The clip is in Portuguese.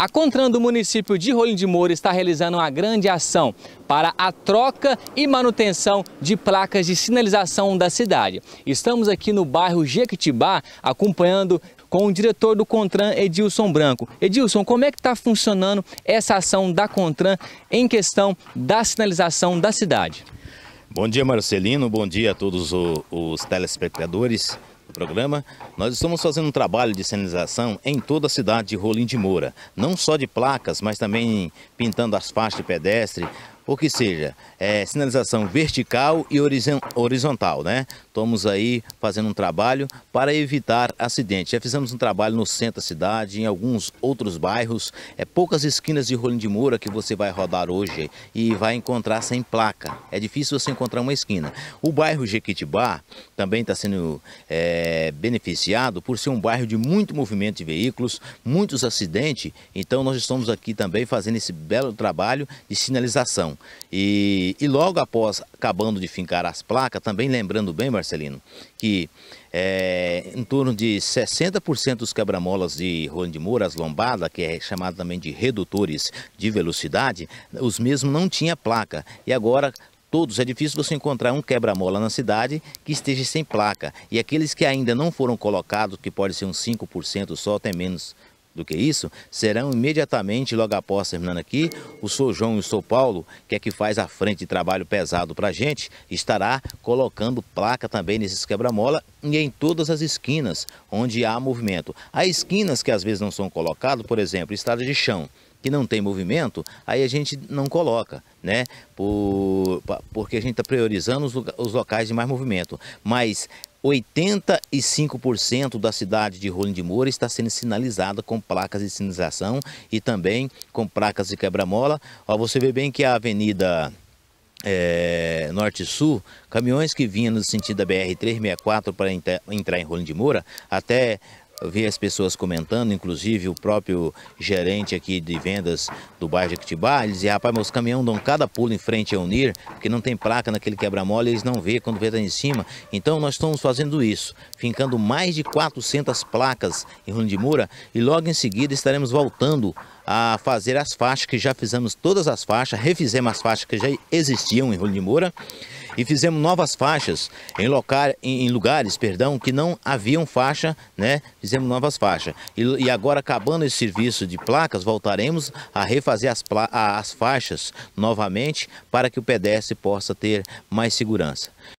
A Contran do município de Rolim de Moura está realizando uma grande ação para a troca e manutenção de placas de sinalização da cidade. Estamos aqui no bairro Jequitibá acompanhando com o diretor do Contran, Edilson Branco. Edilson, como é que está funcionando essa ação da Contran em questão da sinalização da cidade? Bom dia, Marcelino. Bom dia a todos os telespectadores programa, nós estamos fazendo um trabalho de sinalização em toda a cidade de Rolim de Moura. Não só de placas, mas também pintando as faixas de pedestre, o que seja, é, sinalização vertical e horizontal, né? Estamos aí fazendo um trabalho para evitar acidentes. Já fizemos um trabalho no centro da cidade, em alguns outros bairros, é poucas esquinas de Rolim de Moura que você vai rodar hoje e vai encontrar sem placa. É difícil você encontrar uma esquina. O bairro Jequitibá também está sendo é, beneficiado por ser um bairro de muito movimento de veículos, muitos acidentes, então nós estamos aqui também fazendo esse belo trabalho de sinalização. E, e logo após acabando de fincar as placas, também lembrando bem, Marcelino, que é, em torno de 60% dos quebra-molas de Rolando de Moura, as lombadas, que é chamado também de redutores de velocidade, os mesmos não tinha placa. E agora todos, é difícil você encontrar um quebra-mola na cidade que esteja sem placa. E aqueles que ainda não foram colocados, que pode ser uns 5% só, até menos, do que isso, serão imediatamente, logo após terminando aqui, o Sr. João e o Sr. Paulo, que é que faz a frente de trabalho pesado para a gente, estará colocando placa também nesses quebra-mola e em todas as esquinas onde há movimento. Há esquinas que às vezes não são colocadas, por exemplo, estrada de chão, que não tem movimento, aí a gente não coloca, né? Por, porque a gente está priorizando os, locais de mais movimento. Mas 85% da cidade de Rolim de Moura está sendo sinalizada com placas de sinalização e também com placas de quebra-mola. Você vê bem que a avenida é, eh, Norte-Sul, caminhões que vinham no sentido da BR-364 para entrar em Rolim de Moura, até vi as pessoas comentando, inclusive o próprio gerente aqui de vendas do bairro de Acutibá, ele dizia, rapaz, meus caminhões dão cada pulo em frente ao Nir, porque não tem placa naquele quebra-mola, eles não vê quando vê tá em cima. Então nós estamos fazendo isso, fincando mais de 400 placas em Moura e logo em seguida estaremos voltando a fazer as faixas que já fizemos todas as faixas, refizemos as faixas que já existiam em Moura e fizemos novas faixas em, local, em, em lugares perdão, que não haviam faixa, né? fizemos novas faixas. E, e agora, acabando esse serviço de placas, voltaremos a refazer as, as faixas novamente para que o pedestre possa ter mais segurança.